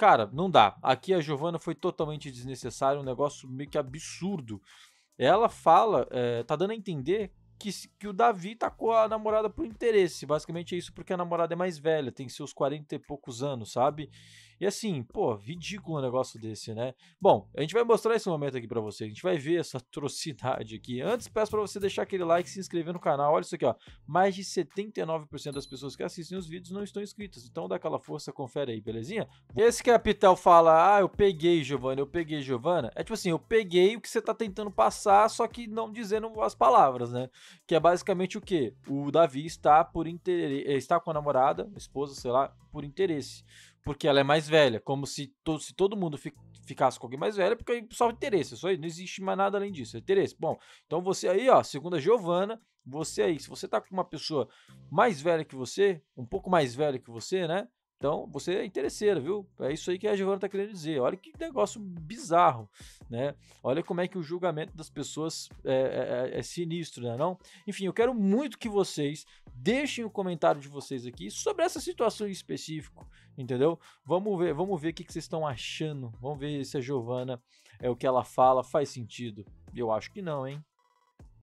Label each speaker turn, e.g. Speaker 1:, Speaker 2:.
Speaker 1: cara, não dá. Aqui a Giovana foi totalmente desnecessária, um negócio meio que absurdo. Ela fala, é, tá dando a entender que, que o Davi tacou a namorada por interesse. Basicamente é isso porque a namorada é mais velha, tem seus 40 e poucos anos, sabe? E assim, pô, ridículo um negócio desse, né? Bom, a gente vai mostrar esse momento aqui para você, A gente vai ver essa atrocidade aqui. Antes, peço para você deixar aquele like, se inscrever no canal. Olha isso aqui, ó. Mais de 79% das pessoas que assistem os vídeos não estão inscritas. Então dá aquela força, confere aí, belezinha? Esse que a Pitel fala, ah, eu peguei, Giovana, eu peguei, Giovana. É tipo assim, eu peguei o que você tá tentando passar, só que não dizendo as palavras, né? que é basicamente o que O Davi está por interesse, eh, está com a namorada, esposa, sei lá, por interesse, porque ela é mais velha, como se todo, se todo mundo ficasse com alguém mais velha, porque só interesse, só não existe mais nada além disso, é interesse. Bom, então você aí, ó, segundo a Giovana, você aí, se você tá com uma pessoa mais velha que você, um pouco mais velha que você, né? Então, você é interesseiro, viu? É isso aí que a Giovana está querendo dizer. Olha que negócio bizarro, né? Olha como é que o julgamento das pessoas é, é, é, é sinistro, né? Não? Enfim, eu quero muito que vocês deixem o comentário de vocês aqui sobre essa situação em específico, entendeu? Vamos ver, vamos ver o que, que vocês estão achando. Vamos ver se a Giovana é o que ela fala faz sentido. Eu acho que não, hein?